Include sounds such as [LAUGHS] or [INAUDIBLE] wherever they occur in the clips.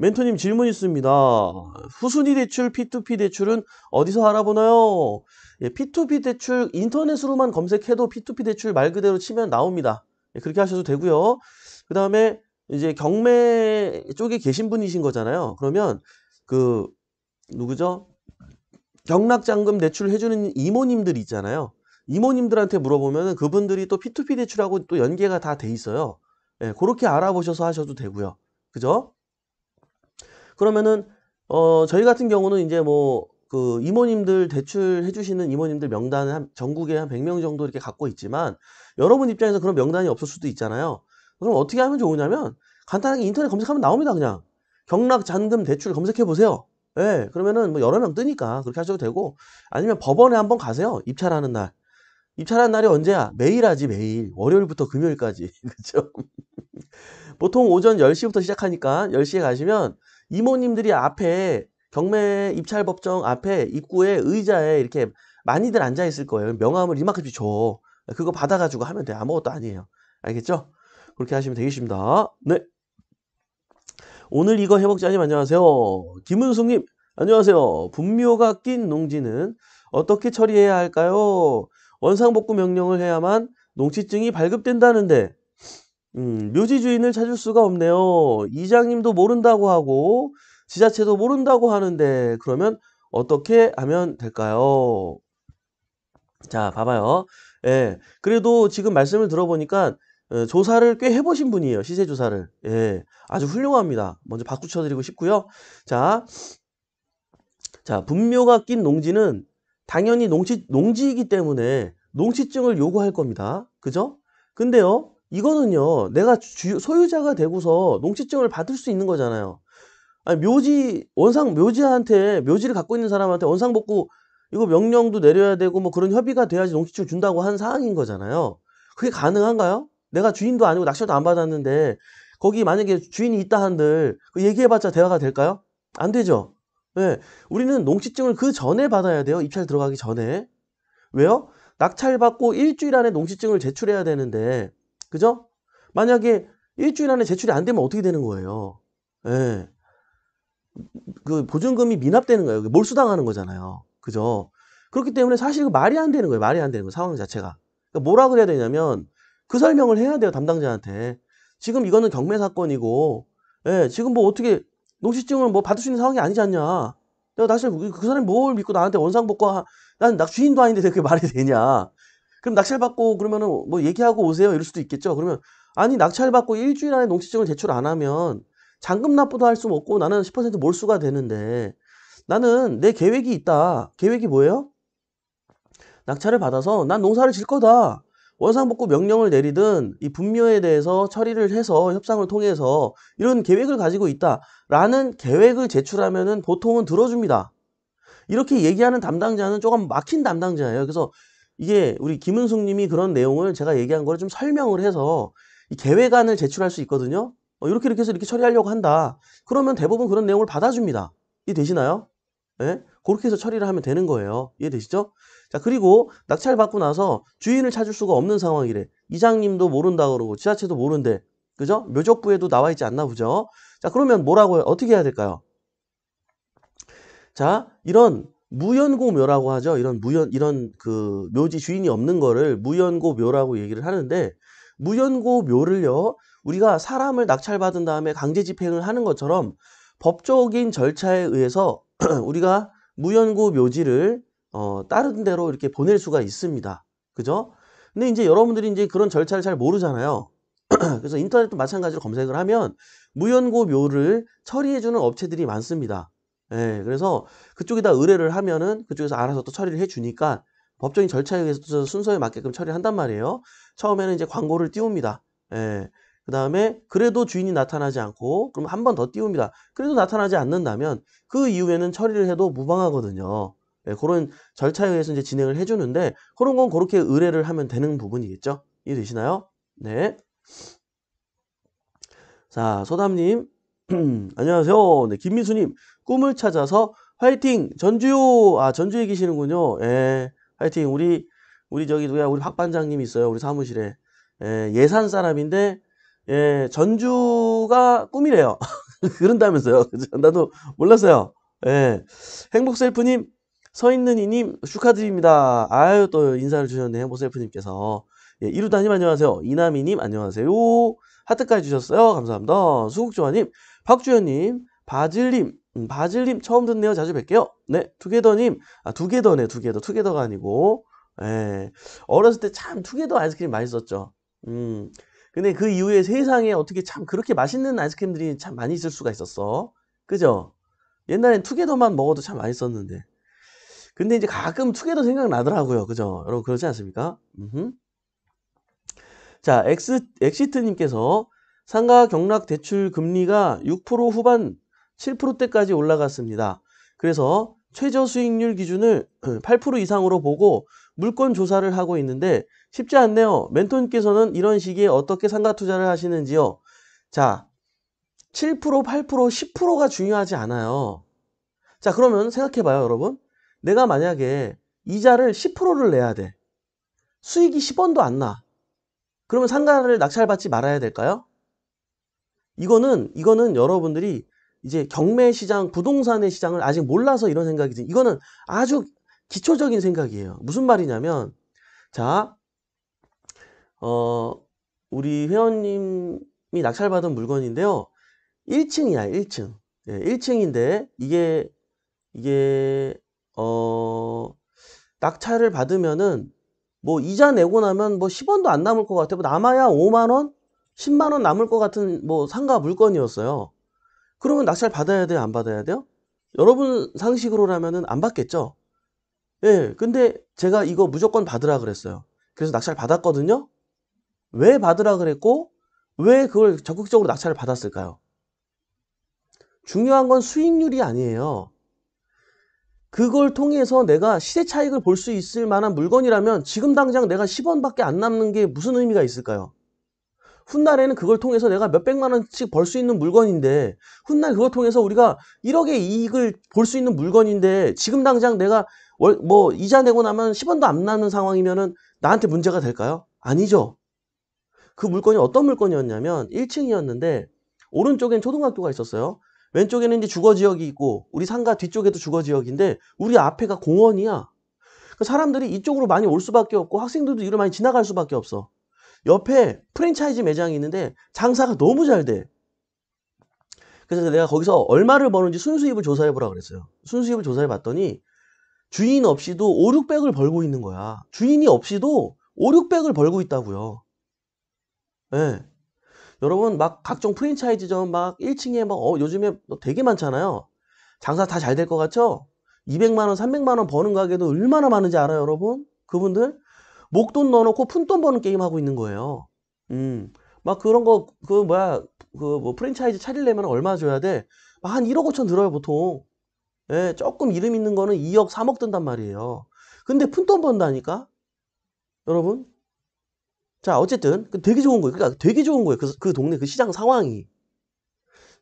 멘토님 질문 있습니다. 후순위 대출, P2P 대출은 어디서 알아보나요? 예, P2P 대출 인터넷으로만 검색해도 P2P 대출 말 그대로 치면 나옵니다. 예, 그렇게 하셔도 되고요. 그 다음에 이제 경매 쪽에 계신 분이신 거잖아요. 그러면 그 누구죠? 경락장금 대출 해주는 이모님들 있잖아요. 이모님들한테 물어보면 그분들이 또 P2P 대출하고 또 연계가 다 돼 있어요. 예, 그렇게 알아보셔서 하셔도 되고요. 그죠? 그러면은 어 저희 같은 경우는 이제 뭐그 임원님들 대출해 주시는 임원님들 명단을 한 전국에 한 100명 정도 이렇게 갖고 있지만 여러분 입장에서 그런 명단이 없을 수도 있잖아요. 그럼 어떻게 하면 좋으냐면 간단하게 인터넷 검색하면 나옵니다 그냥 경락 잔금 대출 검색해 보세요 예 네, 그러면은 뭐 여러 명 뜨니까 그렇게 하셔도 되고 아니면 법원에 한번 가세요 입찰하는 날 입찰하는 날이 언제야 매일 하지 매일 월요일부터 금요일까지 [LAUGHS] 그죠 보통 오전 10시부터 시작하니까 10시에 가시면 이모님들이 앞에 경매 입찰 법정 앞에 입구에 의자에 이렇게 많이들 앉아 있을 거예요. 명함을 이만큼씩 줘. 그거 받아가지고 하면 돼. 아무것도 아니에요. 알겠죠? 그렇게 하시면 되겠습니다. 네. 오늘 이거 해먹자님 안녕하세요. 김은숙님 안녕하세요. 분묘가 낀 농지는 어떻게 처리해야 할까요? 원상복구 명령을 해야만 농지증이 발급된다는데 음, 묘지 주인을 찾을 수가 없네요. 이장님도 모른다고 하고 지자체도 모른다고 하는데 그러면 어떻게 하면 될까요? 자, 봐봐요. 예. 그래도 지금 말씀을 들어보니까 예, 조사를 꽤 해보신 분이에요. 시세 조사를. 예. 아주 훌륭합니다. 먼저 박수 쳐드리고 싶고요. 자, 자 분묘가 낀 농지는 당연히 농지, 농지이기 때문에 농지증을 요구할 겁니다. 그죠? 근데요, 이거는요 내가 주, 소유자가 되고서 농지증을 받을 수 있는 거잖아요 아니 묘지 원상 묘지한테 묘지를 갖고 있는 사람한테 원상복구 이거 명령도 내려야 되고 뭐 그런 협의가 돼야지 농지증 준다고 한 사항인 거잖아요 그게 가능한가요? 내가 주인도 아니고 낙찰도 안 받았는데 거기 만약에 주인이 있다 한들 그 얘기해봤자 대화가 될까요? 안 되죠 왜? 예. 네. 우리는 농지증을 그 전에 받아야 돼요 입찰 들어가기 전에 왜요? 낙찰받고 일주일 안에 농지증을 제출해야 되는데 그죠? 만약에 일주일 안에 제출이 안 되면 어떻게 되는 거예요? 예. 그 보증금이 미납되는 거예요. 몰수당하는 거잖아요. 그죠? 그렇기 때문에 사실 그 말이 안 되는 거예요. 말이 안 되는 거예요. 상황 자체가. 그러니까 뭐라 그래야 되냐면 그 설명을 해야 돼요. 담당자한테. 지금 이거는 경매 사건이고 예, 지금 뭐 어떻게 농식증을 뭐 받을 수 있는 상황이 아니지 않냐. 내가 사실 그 사람이 뭘 믿고 나한테 원상복구 난, 나 주인도 아닌데 [LAUGHS] 그게 말이 되냐. 그럼 낙찰 받고 그러면은 뭐 얘기하고 오세요 이럴 수도 있겠죠. 그러면 아니 낙찰 받고 일주일 안에 농지증을 제출 안 하면 잔금 납부도 할 수 없고 나는 10% 몰수가 되는데 나는 내 계획이 있다. 계획이 뭐예요? 낙찰을 받아서 난 농사를 질 거다. 원상복구 명령을 내리든 이 분묘에 대해서 처리를 해서 협상을 통해서 이런 계획을 가지고 있다라는 계획을 제출하면은 보통은 들어줍니다. 이렇게 얘기하는 담당자는 조금 막힌 담당자예요. 그래서 이게 우리 김은숙 님이 그런 내용을 제가 얘기한 거를 좀 설명을 해서 계획안을 제출할 수 있거든요. 어, 이렇게 이렇게 해서 이렇게 처리하려고 한다. 그러면 대부분 그런 내용을 받아줍니다. 이해되시나요? 예? 그렇게 해서 처리를 하면 되는 거예요. 이해되시죠? 자, 그리고 낙찰 받고 나서 주인을 찾을 수가 없는 상황이래. 이장님도 모른다 그러고 지자체도 모른데. 그죠? 묘적부에도 나와 있지 않나 보죠. 자, 그러면 뭐라고 어떻게 해야 될까요? 자, 이런 무연고묘라고 하죠. 이런 무연 이런 그 묘지 주인이 없는 거를 무연고묘라고 얘기를 하는데 무연고묘를요. 우리가 사람을 낙찰받은 다음에 강제 집행을 하는 것처럼 법적인 절차에 의해서 [CLEARS THROAT] 우리가 무연고 묘지를 어, 다른 데로 이렇게 보낼 수가 있습니다. 그죠? 근데 이제 여러분들이 이제 그런 절차를 잘 모르잖아요. [CLEARS THROAT] 그래서 인터넷도 마찬가지로 검색을 하면 무연고 묘를 처리해주는 업체들이 많습니다. 예, 그래서 그쪽에다 의뢰를 하면은 그쪽에서 알아서 또 처리를 해주니까 법적인 절차에 의해서 또 순서에 맞게끔 처리를 한단 말이에요. 처음에는 이제 광고를 띄웁니다. 예. 그 다음에 그래도 주인이 나타나지 않고 그럼 한 번 더 띄웁니다. 그래도 나타나지 않는다면 그 이후에는 처리를 해도 무방하거든요. 예, 그런 절차에 의해서 이제 진행을 해주는데 그런 건 그렇게 의뢰를 하면 되는 부분이겠죠. 이해되시나요? 네. 자, 소담님. [CLEARS THROAT] 안녕하세요. 네, 김민수님 꿈을 찾아서 화이팅 전주요. 아 전주에 계시는군요. 예, 화이팅 우리 우리 저기 누구야 우리 박 반장님 있어요 우리 사무실에 예, 예산 사람인데 예, 전주가 꿈이래요. [LAUGHS] 그런다면서요. [LAUGHS] 나도 몰랐어요. 예, 행복셀프님 서있는이님 축하드립니다. 아유 또 인사를 주셨네 행복셀프님께서 예, 이루다님 안녕하세요. 이남이님 안녕하세요. 하트까지 주셨어요. 감사합니다. 수국조아님 박주현님, 바질님, 음, 바질님 처음 듣네요. 자주 뵐게요. 네, 투게더님, 아, 두게더네, 두게더. 투게더가 아니고. 예. 어렸을 때 참 투게더 아이스크림 맛있었죠. 음. 근데 그 이후에 세상에 어떻게 참 그렇게 맛있는 아이스크림들이 참 많이 있을 수가 있었어. 그죠? 옛날엔 투게더만 먹어도 참 맛있었는데. 근데 이제 가끔 투게더 생각나더라고요. 그죠? 여러분 그렇지 않습니까? 음흠. 자, 엑 엑시트님께서 상가 경락 대출 금리가 6% 후반 7%대까지 올라갔습니다. 그래서 최저 수익률 기준을 8% [CLEARS THROAT] 이상으로 보고 물권 조사를 하고 있는데 쉽지 않네요. 멘토님께서는 이런 시기에 어떻게 상가 투자를 하시는지요? 자, 7%, 8%, 10%가 중요하지 않아요. 자, 그러면 생각해봐요, 여러분. 내가 만약에 이자를 10%를 내야 돼. 수익이 10원도 안 나. 그러면 상가를 낙찰받지 말아야 될까요? 이거는 이거는 여러분들이 이제 경매 시장, 부동산의 시장을 아직 몰라서 이런 생각이지. 이거는 아주 기초적인 생각이에요. 무슨 말이냐면 자, 어, 우리 회원님이 낙찰받은 물건인데요. 1층이야, 1층. 예, 1층인데 이게 이게 어 낙찰을 받으면은 뭐 이자 내고 나면 뭐 10원도 안 남을 것 같아. 뭐 남아야 5만 원, 10만원 남을 것 같은 뭐 상가 물건이었어요. 그러면 낙찰 받아야 돼요? 안 받아야 돼요? 여러분 상식으로라면안 받겠죠? 예, 근데 제가 이거 무조건 받으라 그랬어요. 그래서 낙찰 받았거든요? 왜 받으라 그랬고, 왜 그걸 적극적으로 낙찰을 받았을까요? 중요한 건 수익률이 아니에요. 그걸 통해서 내가 시세 차익을 볼 수 있을 만한 물건이라면 지금 당장 내가 10원밖에 안 남는 게 무슨 의미가 있을까요? 훗날에는 그걸 통해서 내가 몇백만 원씩 벌 수 있는 물건인데 훗날 그걸 통해서 우리가 1억의 이익을 볼 수 있는 물건인데 지금 당장 내가 월, 뭐 이자 내고 나면 10원도 안 나는 상황이면은 나한테 문제가 될까요? 아니죠. 그 물건이 어떤 물건이었냐면 1층이었는데 오른쪽엔 초등학교가 있었어요. 왼쪽에는 이제 주거 지역이 있고 우리 상가 뒤쪽에도 주거 지역인데 우리 앞에가 공원이야. 그 사람들이 이쪽으로 많이 올 수밖에 없고 학생들도 이로 많이 지나갈 수밖에 없어. 옆에 프랜차이즈 매장이 있는데 장사가 너무 잘 돼. 그래서 내가 거기서 얼마를 버는지 순수입을 조사해 보라 그랬어요. 순수입을 조사해 봤더니 주인 없이도 5, 600을 벌고 있는 거야. 주인이 없이도 5, 600을 벌고 있다고요. 예. 네. 여러분 막 각종 프랜차이즈점 막 1층에 막 어, 요즘에 뭐 되게 많잖아요. 장사 다 잘 될 것 같죠? 200만 원, 300만 원 버는 가게도 얼마나 많은지 알아요, 여러분? 그분들 목돈 넣어놓고 푼돈 버는 게임 하고 있는 거예요. 음, 막 그런 거, 그 뭐야, 그 뭐 프랜차이즈 차리려면 얼마 줘야 돼? 한 1억 5천 들어요, 보통. 예, 조금 이름 있는 거는 2억, 3억 든단 말이에요. 근데 푼돈 번다니까? 여러분? 자, 어쨌든 그 되게 좋은 거예요. 그러니까 되게 좋은 거예요. 그, 그 동네 그 시장 상황이.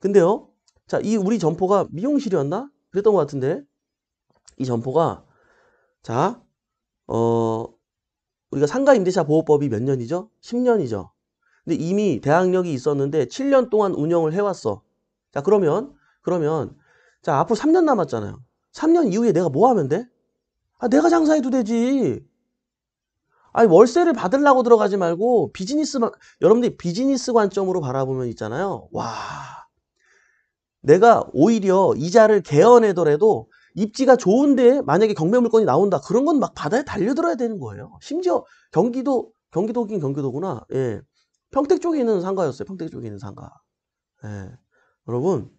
근데요, 자, 이 우리 점포가 미용실이었나? 그랬던 것 같은데. 이 점포가, 자, 어, 우리가 상가 임대차 보호법이 몇 년이죠? 10년이죠. 근데 이미 대항력이 있었는데 7년 동안 운영을 해왔어. 자, 그러면, 그러면, 자, 앞으로 3년 남았잖아요. 3년 이후에 내가 뭐 하면 돼? 아, 내가 장사해도 되지. 아니, 월세를 받으려고 들어가지 말고 비즈니스만, 여러분들이 비즈니스 관점으로 바라보면 있잖아요. 와. 내가 오히려 이자를 개헌해더라도 입지가 좋은데 만약에 경매 물건이 나온다 그런 건 막 바다에 달려들어야 되는 거예요 심지어 경기도 경기도긴 경기도구나 예 평택 쪽에 있는 상가였어요 평택 쪽에 있는 상가 예 여러분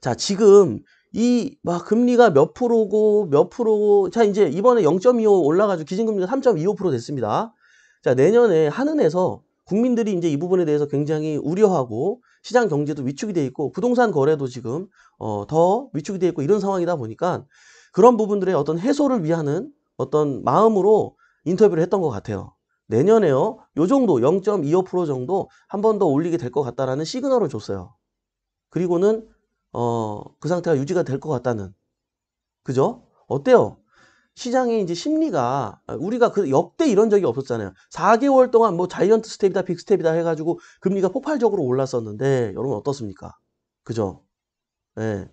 자 지금 이 막 금리가 몇 프로고 몇 프로고 자 이제 이번에 0.25 올라가지고 기준금리가 3.25% 됐습니다 자 내년에 한은에서 국민들이 이제 이 부분에 대해서 굉장히 우려하고 시장 경제도 위축이 돼 있고 부동산 거래도 지금 어, 더 위축이 돼 있고 이런 상황이다 보니까 그런 부분들의 어떤 해소를 위하는 어떤 마음으로 인터뷰를 했던 것 같아요. 내년에요. 요 정도 0.25% 정도 한 번 더 올리게 될 것 같다라는 시그널을 줬어요. 그리고는 어, 그 상태가 유지가 될 것 같다는 그죠? 어때요? 시장의 이제 심리가 아, 우리가 그 역대 이런 적이 없었잖아요. 4개월 동안 뭐 자이언트 스텝이다 빅스텝이다 해가지고 금리가 폭발적으로 올랐었는데 여러분 어떻습니까? 그죠? 예. 네.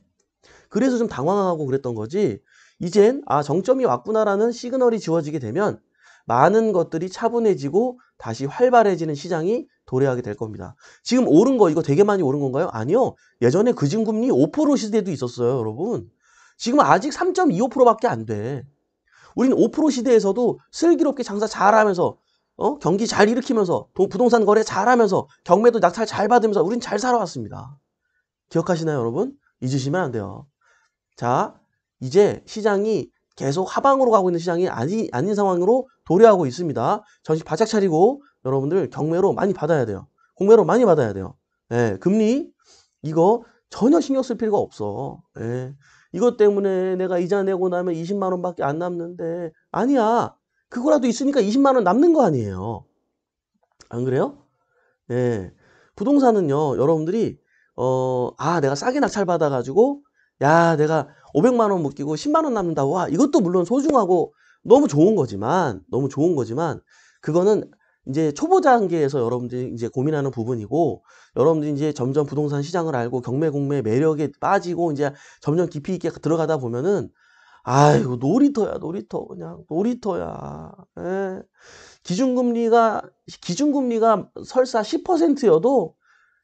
그래서 좀 당황하고 그랬던 거지 이젠 아 정점이 왔구나라는 시그널이 지워지게 되면 많은 것들이 차분해지고 다시 활발해지는 시장이 도래하게 될 겁니다. 지금 오른 거 이거 되게 많이 오른 건가요? 아니요. 예전에 그증금리 5% 시대도 있었어요 여러분. 지금 아직 3.25%밖에 안 돼. 우리는 5% 시대에서도 슬기롭게 장사 잘하면서 어? 경기 잘 일으키면서 부동산 거래 잘하면서 경매도 낙찰 잘 받으면서 우린 잘 살아왔습니다. 기억하시나요 여러분? 잊으시면 안 돼요. 자 이제 시장이 계속 하방으로 가고 있는 시장이 아니, 아닌 상황으로 도래하고 있습니다. 전신 바짝 차리고 여러분들 경매로 많이 받아야 돼요. 공매로 많이 받아야 돼요. 예, 금리 이거 전혀 신경 쓸 필요가 없어. 예. 이것 때문에 내가 이자 내고 나면 20만 원밖에 안 남는데 아니야. 그거라도 있으니까 20만 원 남는 거 아니에요. 안 그래요? 네. 부동산은요. 여러분들이 어, 아, 내가 싸게 낙찰 받아 가지고 야, 내가 500만 원 묶이고 10만 원 남는다. 와, 이것도 물론 소중하고 너무 좋은 거지만 너무 좋은 거지만 그거는 이제 초보 단계에서 여러분들이 이제 고민하는 부분이고 여러분들이 이제 점점 부동산 시장을 알고 경매 공매 매력에 빠지고 이제 점점 깊이 있게 들어가다 보면은 아이고 놀이터야 놀이터 그냥 놀이터야 에. 예. 기준금리가 기준금리가 설사 10%여도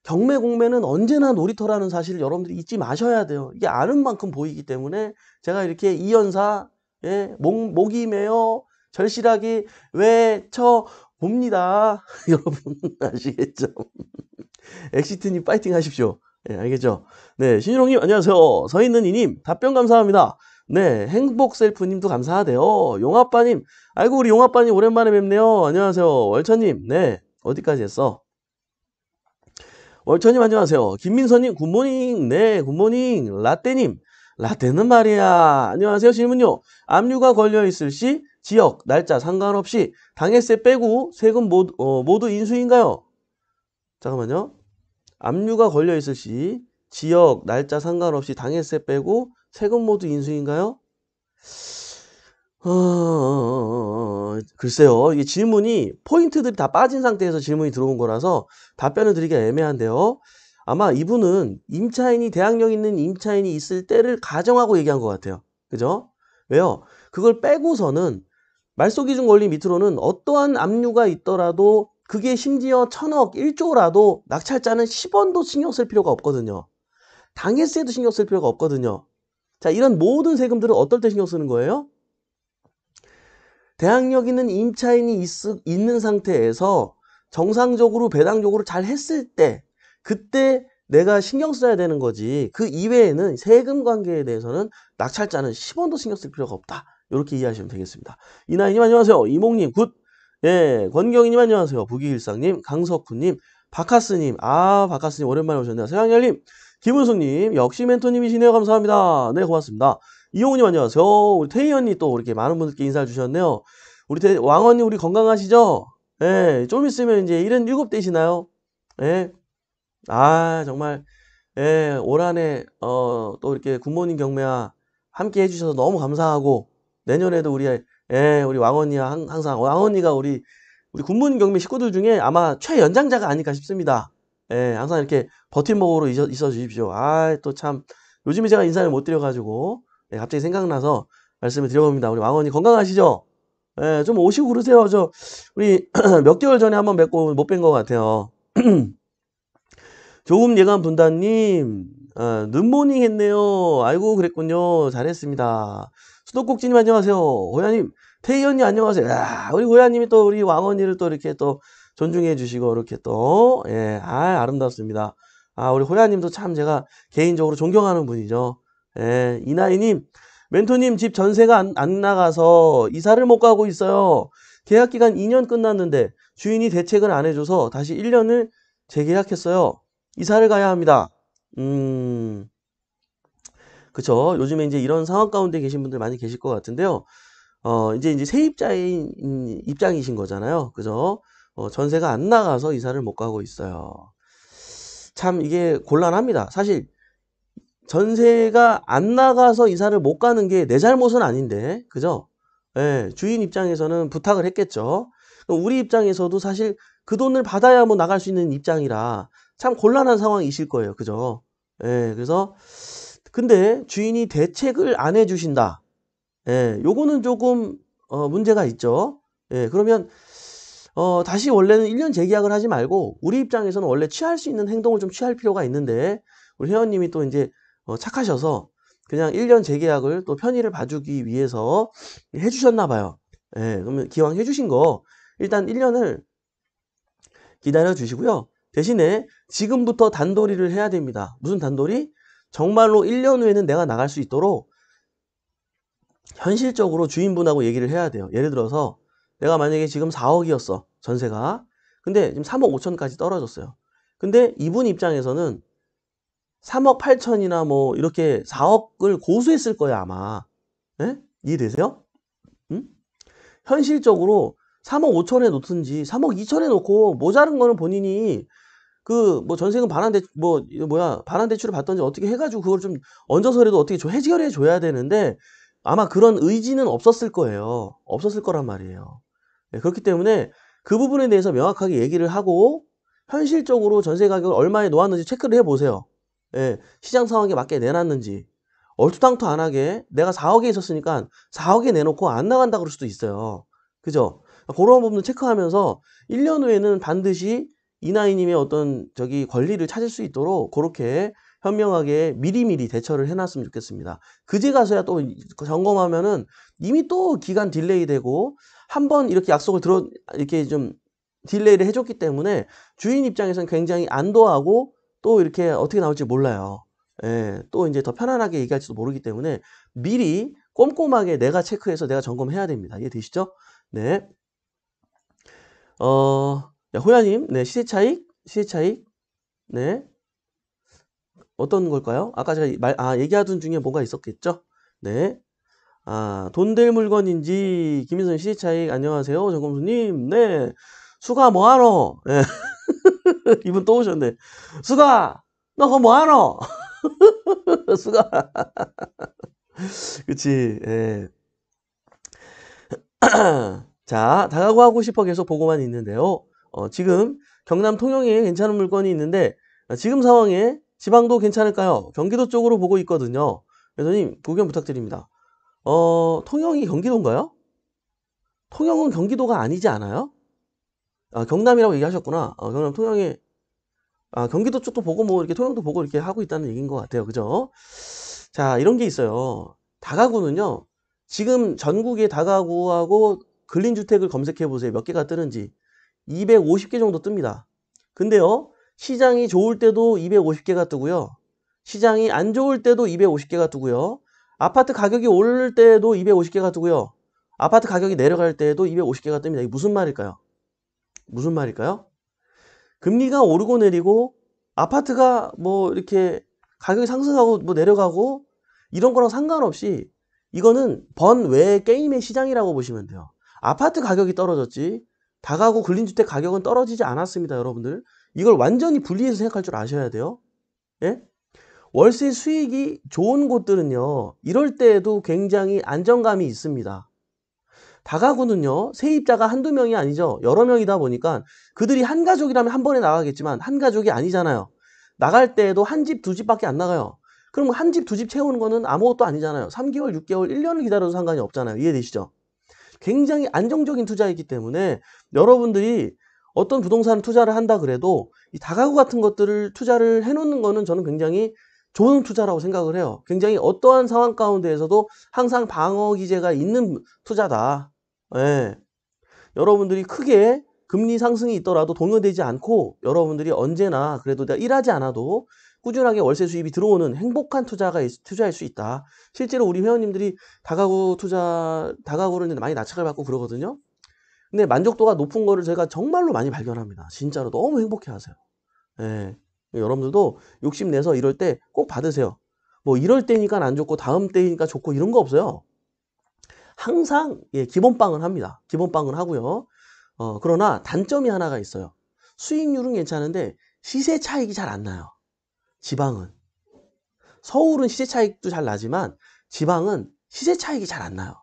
경매 공매는 언제나 놀이터라는 사실을 여러분들이 잊지 마셔야 돼요 이게 아는 만큼 보이기 때문에 제가 이렇게 이연사 예, 목, 목이 메요 절실하게 왜쳐 봅니다. [LAUGHS] 여러분 아시겠죠? [LAUGHS] 엑시트님 파이팅 하십시오. 네, 알겠죠? 네, 신유롱님 안녕하세요. 서 있는 이님 답변 감사합니다. 네, 행복 셀프님도 감사하대요. 용아빠님, 아이고 우리 용아빠님 오랜만에 뵙네요. 안녕하세요. 월천님, 네, 어디까지 했어? 월천님 안녕하세요. 김민서님 굿모닝, 네, 굿모닝. 라떼님, 라떼는 말이야. 안녕하세요. 질문요. 압류가 걸려있을 시, 지역, 날짜 상관없이 당해세 빼고 세금 모두, 어, 모두 인수인가요? 잠깐만요. 압류가 걸려 있을 시 지역, 날짜 상관없이 당해세 빼고 세금 모두 인수인가요? 어, 글쎄요. 이 질문이 포인트들이 다 빠진 상태에서 질문이 들어온 거라서 답변을 드리기가 애매한데요. 아마 이분은 임차인이 대항력 있는 임차인이 있을 때를 가정하고 얘기한 것 같아요. 그죠? 왜요? 그걸 빼고서는 말소 기준 권리 밑으로는 어떠한 압류가 있더라도 그게 심지어 천억, 1조라도 낙찰자는 10원도 신경 쓸 필요가 없거든요. 당일세도 신경 쓸 필요가 없거든요. 자, 이런 모든 세금들은 어떨 때 신경 쓰는 거예요? 대항력 있는 임차인이 있, 있는 상태에서 정상적으로 배당적으로 잘 했을 때 그때 내가 신경 써야 되는 거지 그 이외에는 세금 관계에 대해서는 낙찰자는 10원도 신경 쓸 필요가 없다 이렇게 이해하시면 되겠습니다. 이나희님 안녕하세요. 이몽님 굿. 예, 권경희님 안녕하세요. 부기일상님, 강석훈님, 박하스님. 아, 박하스님 오랜만에 오셨네요. 세양열님, 김은숙님, 역시 멘토님이시네요. 감사합니다. 네, 고맙습니다. 이용우님 안녕하세요. 우리 태희 언니 또 이렇게 많은 분들께 인사를 주셨네요. 우리 태, 왕 언니 우리 건강하시죠? 예, 좀 있으면 이제 77되시나요? 예. 아, 정말, 예, 올한 해, 어, 또 이렇게 굿모닝 경매와 함께 해주셔서 너무 감사하고, 내년에도 우리 예, 우리 왕언니야 항상 왕언니가 우리 우리 군문 경미 식구들 중에 아마 최연장자가 아닐까 싶습니다. 예, 항상 이렇게 버팀목으로 있어, 있어 주십시오. 아, 또 참 요즘에 제가 인사를 못 드려가지고 예, 갑자기 생각나서 말씀을 드려봅니다. 우리 왕언니 건강하시죠? 예, 좀 오시고 그러세요. 저 우리 [CLEARS THROAT] 몇 개월 전에 한번 뵙고 못 뵌 것 같아요. [CLEARS THROAT] 조금 예감 분단님 어, 눈모닝 했네요. 아이고 그랬군요. 잘했습니다. 수도꼭지님 안녕하세요. 호야님, 태희 언니 안녕하세요. 야, 우리 호야님이 또 우리 왕언니를 또 이렇게 또 존중해 주시고 이렇게 또 예, 아 아름답습니다. 아 우리 호야님도 참 제가 개인적으로 존경하는 분이죠. 예, 이나이님 멘토님 집 전세가 안, 안 나가서 이사를 못 가고 있어요. 계약 기간 2년 끝났는데 주인이 대책을 안 해줘서 다시 1년을 재계약했어요. 이사를 가야 합니다. 음. 그쵸? 요즘에 이제 이런 상황 가운데 계신 분들 많이 계실 것 같은데요. 어, 이제 이제 세입자인 입장이신 거잖아요. 그죠? 어, 전세가 안 나가서 이사를 못 가고 있어요. 참 이게 곤란합니다. 사실 전세가 안 나가서 이사를 못 가는 게 내 잘못은 아닌데, 그죠? 예, 주인 입장에서는 부탁을 했겠죠. 우리 입장에서도 사실 그 돈을 받아야 뭐 나갈 수 있는 입장이라 참 곤란한 상황이실 거예요. 그죠? 예, 그래서 근데 주인이 대책을 안 해주신다. 예, 요거는 조금 어, 문제가 있죠. 예, 그러면 어, 다시 원래는 1년 재계약을 하지 말고 우리 입장에서는 원래 취할 수 있는 행동을 좀 취할 필요가 있는데 우리 회원님이 또 이제 어, 착하셔서 그냥 1년 재계약을 또 편의를 봐주기 위해서 해주셨나 봐요. 예, 그러면 기왕 해주신 거 일단 1년을 기다려 주시고요. 대신에 지금부터 단돌이를 해야 됩니다. 무슨 단돌이? 정말로 1년 후에는 내가 나갈 수 있도록 현실적으로 주인분하고 얘기를 해야 돼요. 예를 들어서 내가 만약에 지금 4억이었어. 전세가. 근데 지금 3억 5천까지 떨어졌어요. 근데 이분 입장에서는 3억 8천이나 뭐 이렇게 4억을 고수했을 거야 아마 네? 이해되세요? 응? 음? 현실적으로 3억 5천에 놓든지 3억 2천에 놓고 모자른 거는 본인이 그뭐 전세금 반환 대출 뭐 뭐야 반환 대출을 받던지 어떻게 해가지고 그걸 좀 얹어서라도 어떻게 좀 해결해 줘야 되는데 아마 그런 의지는 없었을 거예요. 없었을 거란 말이에요. 네, 그렇기 때문에 그 부분에 대해서 명확하게 얘기를 하고 현실적으로 전세 가격을 얼마에 놓았는지 체크를 해보세요. 예, 시장 상황에 맞게 내놨는지 얼토당토 안 하게 내가 4억에 있었으니까 4억에 내놓고 안 나간다 그럴 수도 있어요. 그죠? 그러니까 그런 부분을 체크하면서 1년 후에는 반드시 이나이님의 어떤 저기 권리를 찾을 수 있도록 그렇게 현명하게 미리미리 대처를 해놨으면 좋겠습니다. 그제 가서야 또 그 점검하면은 이미 또 기간 딜레이 되고 한번 이렇게 약속을 들어 이렇게 좀 딜레이를 해줬기 때문에 주인 입장에서는 굉장히 안도하고 또 이렇게 어떻게 나올지 몰라요. 예, 또 이제 더 편안하게 얘기할지도 모르기 때문에 미리 꼼꼼하게 내가 체크해서 내가 점검해야 됩니다. 이해 되시죠? 네. 어, 자, 호야님, 네, 시세차익, 시세차익, 네. 어떤 걸까요? 아까 제가 말, 아, 얘기하던 중에 뭔가 있었겠죠? 네. 아, 돈 될 물건인지, 김인선 시세차익, 안녕하세요. 정검수님, 네. 수가 뭐하러 네. [LAUGHS] 이분 또 오셨네. 수가, 너 그거 뭐하러 [LAUGHS] 수가. [LAUGHS] 그치, 예. [CLEARS THROAT] 자, 다가구 하고 싶어 계속 보고만 있는데요. 어, 지금 경남 통영에 괜찮은 물건이 있는데 아, 지금 상황에 지방도 괜찮을까요? 경기도 쪽으로 보고 있거든요. 여전님 의견 부탁드립니다. 어, 통영이 경기도인가요? 통영은 경기도가 아니지 않아요? 아, 경남이라고 얘기하셨구나. 어, 경남 통영에 아, 경기도 쪽도 보고 뭐 이렇게 통영도 보고 이렇게 하고 있다는 얘기인 것 같아요. 그죠? 자, 이런 게 있어요. 다가구는요. 지금 전국의 다가구하고 근린주택을 검색해 보세요. 몇 개가 뜨는지. 250개 정도 뜹니다. 근데요, 시장이 좋을 때도 250개가 뜨고요. 시장이 안 좋을 때도 250개가 뜨고요. 아파트 가격이 오를 때도 250개가 뜨고요. 아파트 가격이 내려갈 때에도 250개가 뜹니다. 이게 무슨 말일까요? 무슨 말일까요? 금리가 오르고 내리고 아파트가 뭐 이렇게 가격이 상승하고 뭐 내려가고 이런 거랑 상관없이 이거는 번외 게임의 시장이라고 보시면 돼요. 아파트 가격이 떨어졌지 다가구 근린주택 가격은 떨어지지 않았습니다, 여러분들. 이걸 완전히 분리해서 생각할 줄 아셔야 돼요. 예? 월세 수익이 좋은 곳들은요, 이럴 때에도 굉장히 안정감이 있습니다. 다가구는요, 세입자가 한두 명이 아니죠. 여러 명이다 보니까 그들이 한 가족이라면 한 번에 나가겠지만 한 가족이 아니잖아요. 나갈 때에도 한 집, 두 집밖에 안 나가요. 그럼 한 집, 두 집 채우는 거는 아무것도 아니잖아요. 3개월, 6개월, 1년을 기다려도 상관이 없잖아요. 이해되시죠? 굉장히 안정적인 투자이기 때문에 여러분들이 어떤 부동산 투자를 한다 그래도 이 다가구 같은 것들을 투자를 해놓는 거는 저는 굉장히 좋은 투자라고 생각을 해요. 굉장히 어떠한 상황 가운데에서도 항상 방어 기제가 있는 투자다. 예. 여러분들이 크게 금리 상승이 있더라도 동요되지 않고 여러분들이 언제나 그래도 내가 일하지 않아도 꾸준하게 월세 수입이 들어오는 행복한 투자가 투자할수 있다. 실제로 우리 회원님들이 다가구 투자 다가구를 많이 낙찰을 받고 그러거든요. 근데 만족도가 높은 거를 제가 정말로 많이 발견합니다. 진짜로 너무 행복해하세요. 예. 여러분들도 욕심 내서 이럴 때 꼭 받으세요. 뭐 이럴 때니까 안 좋고 다음 때니까 좋고 이런 거 없어요. 항상 예, 기본빵은 합니다. 기본빵은 하고요. 어, 그러나 단점이 하나가 있어요. 수익률은 괜찮은데 시세 차익이 잘 안 나요. 지방은. 서울은 시세 차익도 잘 나지만 지방은 시세 차익이 잘 안 나요.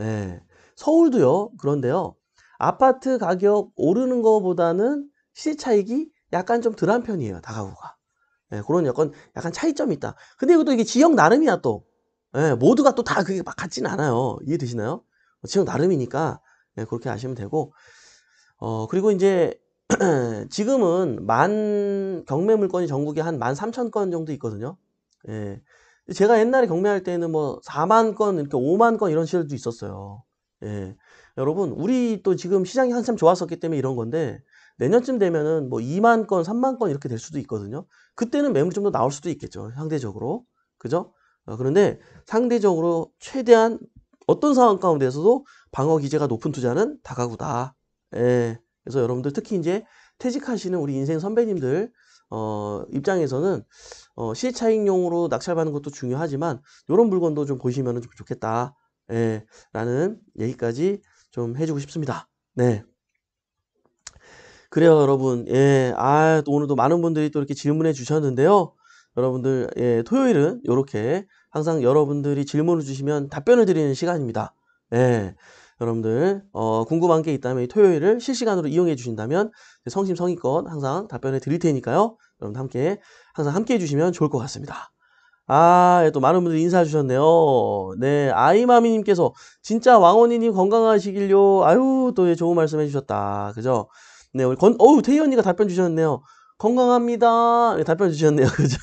예. 서울도요. 그런데요. 아파트 가격 오르는 것보다는 시세 차익이 약간 좀 덜한 편이에요. 다가구가. 예, 그런 약간 약간 차이점이 있다. 근데 이것도 이게 지역 나름이야 또. 예, 모두가 또 다 그게 막 같진 않아요. 이해되시나요? 지역 나름이니까 네, 그렇게 아시면 되고 어 그리고 이제 [CLEARS THROAT] 지금은 만 경매 물건이 전국에 한1 3 0 0 0건 정도 있거든요. 예. 제가 옛날에 경매할 때는 뭐 4만 건 이렇게 5만 건 이런 시절도 있었어요. 예. 여러분 우리 또 지금 시장이 한참 좋았었기 때문에 이런 건데 내년쯤 되면은 뭐 2만 건, 3만 건 이렇게 될 수도 있거든요. 그때는 매물이 좀 더 나올 수도 있겠죠. 상대적으로. 그죠? 어, 그런데 상대적으로 최대한 어떤 상황 가운데서도 방어 기제가 높은 투자는 다가구다. 예. 그래서 여러분들 특히 이제 퇴직하시는 우리 인생 선배님들 어, 입장에서는 어, 시차익용으로 낙찰받는 것도 중요하지만 이런 물건도 좀 보시면 좀 좋겠다. 예. 라는 얘기까지 좀 해주고 싶습니다. 네. 그래요, 여러분. 예. 아, 또 오늘도 많은 분들이 또 이렇게 질문해 주셨는데요. 여러분들, 예, 토요일은 이렇게 항상 여러분들이 질문을 주시면 답변을 드리는 시간입니다. 예. 여러분들 어, 궁금한 게 있다면 토요일을 실시간으로 이용해 주신다면 성심성의껏 항상 답변해 드릴 테니까요. 여러분 함께 항상 함께 해주시면 좋을 것 같습니다. 아, 예, 또 많은 분들이 인사해 주셨네요. 네, 아이마미님께서 진짜 왕원이님 건강하시길요. 아유, 또 예, 좋은 말씀 해주셨다. 그죠? 네, 우리 건, 어우, 태희 언니가 답변 주셨네요. 건강합니다. 네, 답변 주셨네요. [LAUGHS] 그죠?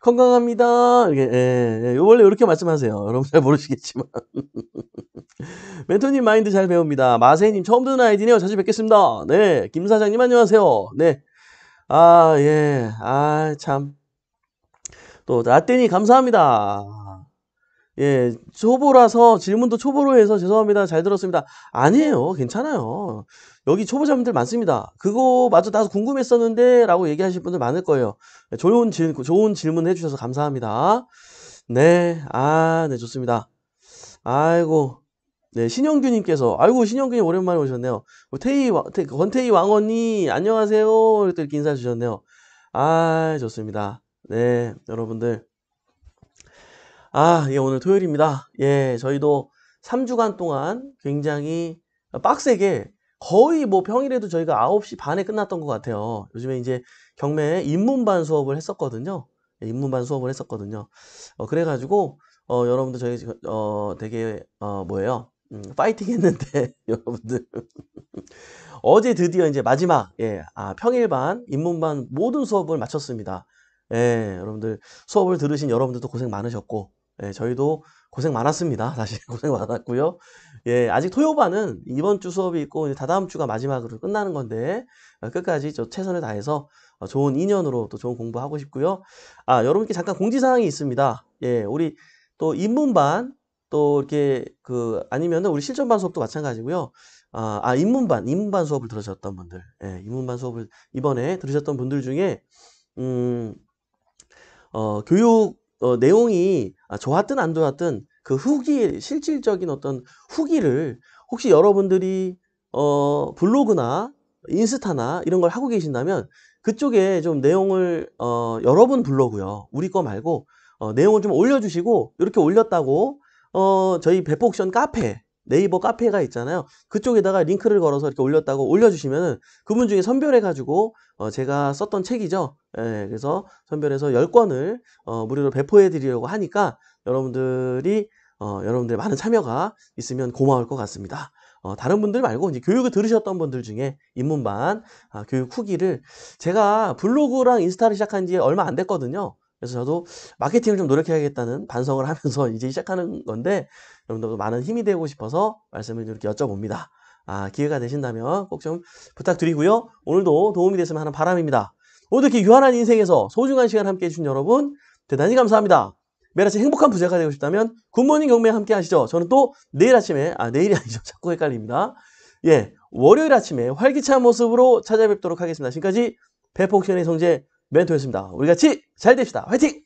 건강합니다. 이게 예, 예. 원래 이렇게 말씀하세요. [LAUGHS] 여러분 잘 모르시겠지만 [LAUGHS] 멘토님 마인드 잘 배웁니다. 마세이님 처음 듣는 아이디네요. 자주 뵙겠습니다. 네, 김 사장님 안녕하세요. 네, 아 예, 아 참. 또 라떼니 감사합니다. 예, 초보라서 질문도 초보로 해서 죄송합니다. 잘 들었습니다. 아니에요. 괜찮아요. 여기 초보자분들 많습니다. 그거마저 나도 궁금했었는데 라고 얘기하실 분들 많을 거예요. 네, 좋은, 질, 좋은 질문 해주셔서 감사합니다. 네, 아, 네, 좋습니다. 아이고, 네, 신영규님께서, 아이고, 신영규님 오랜만에 오셨네요. 뭐, 태희, 권태희 왕언니, 안녕하세요. 이렇게, 이렇게 인사 주셨네요. 아, 좋습니다. 네, 여러분들. 아, 예, 오늘 토요일입니다. 예, 저희도 3주간 동안 굉장히 빡세게 거의 뭐 평일에도 저희가 9시 반에 끝났던 것 같아요. 요즘에 이제 경매에 인문반 수업을 했었거든요. 예, 입문반 수업을 했었거든요. 어, 그래가지고, 어, 여러분들 저희, 어, 되게, 어, 뭐예요. 음, 파이팅 했는데, [LAUGHS] 여러분들. [LAUGHS] 어제 드디어 이제 마지막, 예, 아, 평일반, 입문반 모든 수업을 마쳤습니다. 예, 여러분들 수업을 들으신 여러분들도 고생 많으셨고, 예, 저희도 고생 많았습니다. 사실 [LAUGHS] 고생 많았고요. 예, 아직 토요반은 이번 주 수업이 있고 다다음 주가 마지막으로 끝나는 건데 어, 끝까지 저 최선을 다해서 어, 좋은 인연으로 또 좋은 공부하고 싶고요. 아, 여러분께 잠깐 공지사항이 있습니다. 예, 우리 또입문반또 이렇게 그 아니면은 우리 실전반 수업도 마찬가지고요. 아, 아입문반입문반 수업을 들으셨던 분들, 예, 인문반 수업을 이번에 들으셨던 분들 중에 음, 어, 교육 어, 내용이 아, 좋았든 안 좋았든 그 후기 실질적인 어떤 후기를 혹시 여러분들이 어, 블로그나 인스타나 이런 걸 하고 계신다면 그쪽에 좀 내용을 어, 여러분 블로그요 우리 거 말고 어, 내용을 좀 올려주시고 이렇게 올렸다고 어, 저희 배폭션 포 카페 네이버 카페가 있잖아요 그쪽에다가 링크를 걸어서 이렇게 올렸다고 올려주시면 그분 중에 선별해 가지고 어 제가 썼던 책이죠 예, 그래서 선별해서 10권을 어 무료로 배포해 드리려고 하니까 여러분들이 어여러분들 많은 참여가 있으면 고마울 것 같습니다 어, 다른 분들 말고 이제 교육을 들으셨던 분들 중에 입문반 아, 교육 후기를 제가 블로그랑 인스타를 시작한 지 얼마 안 됐거든요. 그래서 저도 마케팅을 좀 노력해야겠다는 반성을 [LAUGHS] 하면서 이제 시작하는 건데 여러분들도 많은 힘이 되고 싶어서 말씀을 이렇게 여쭤봅니다. 아, 기회가 되신다면 꼭 좀 부탁드리고요. 오늘도 도움이 됐으면 하는 바람입니다. 오늘도 이렇게 유한한 인생에서 소중한 시간 함께 해주신 여러분 대단히 감사합니다. 매일 아침 행복한 부자가 되고 싶다면 굿모닝 경매 함께 하시죠. 저는 또 내일 아침에 아 내일이 아니죠. [LAUGHS] 자꾸 헷갈립니다. 예 월요일 아침에 활기찬 모습으로 찾아뵙도록 하겠습니다. 지금까지 배폭션의 성재 멘토였습니다. 우리 같이 잘 됩시다. 화이팅!